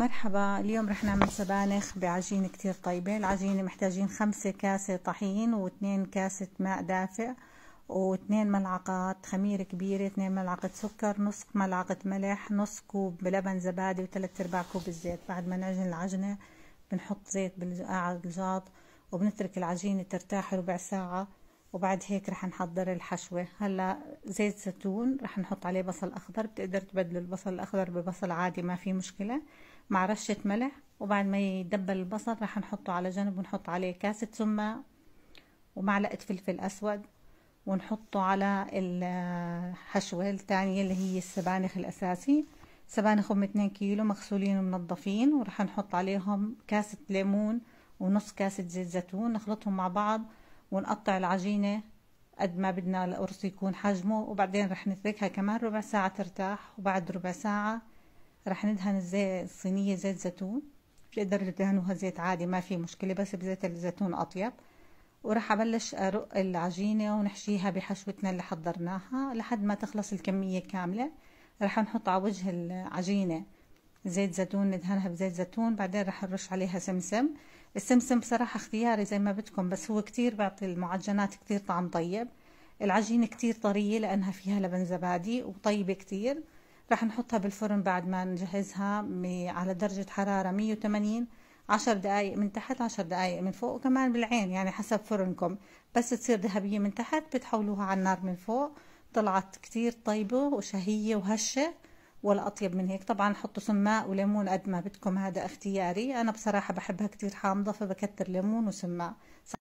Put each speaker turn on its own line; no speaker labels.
مرحبا اليوم رح نعمل سبانخ بعجينة كتير طيبة العجينة محتاجين خمسة كاسة طحين واثنين كاسة ماء دافئ واثنين ملعقات خميرة كبيرة اثنين ملعقة سكر نص ملعقة ملح نص كوب لبن زبادي وثلاث ارباع كوب الزيت بعد ما نعجن العجنة بنحط زيت آه، على الجاط وبنترك العجينة ترتاح ربع ساعة وبعد هيك رح نحضر الحشوة هلا زيت زيتون رح نحط عليه بصل أخضر بتقدر تبدل البصل الأخضر ببصل عادي ما في مشكلة مع رشة ملح وبعد ما يدبل البصل راح نحطه على جنب ونحط عليه كاسة سمة ومعلقة فلفل أسود ونحطه على الحشوة الثانية اللي هي السبانخ الأساسي سبانخ هم 2 كيلو مغسولين ومنظفين وراح نحط عليهم كاسة ليمون ونص كاسة زيت زيتون نخلطهم مع بعض ونقطع العجينة قد ما بدنا القرص يكون حجمه وبعدين رح نتركها كمان ربع ساعة ترتاح وبعد ربع ساعة راح ندهن الزي الصينية زيت زيتون بتقدر تدهنوها زيت عادي ما في مشكلة بس بزيت الزيتون أطيب وراح أبلش أرق العجينة ونحشيها بحشوتنا اللي حضرناها لحد ما تخلص الكمية كاملة راح نحط على وجه العجينة زيت زيتون ندهنها بزيت زيتون بعدين راح نرش عليها سمسم السمسم بصراحة اختياري زي ما بدكم بس هو كتير بيعطي المعجنات كتير طعم طيب العجينة كتير طرية لأنها فيها لبن زبادي وطيبة كتير رح نحطها بالفرن بعد ما نجهزها على درجة حرارة 180 عشر دقايق من تحت عشر دقايق من فوق وكمان بالعين يعني حسب فرنكم بس تصير ذهبية من تحت بتحولوها على النار من فوق طلعت كتير طيبة وشهية وهشة ولا أطيب من هيك طبعا حطوا سماء وليمون قد ما بدكم هذا اختياري أنا بصراحة بحبها كتير حامضة فبكتر ليمون وسماء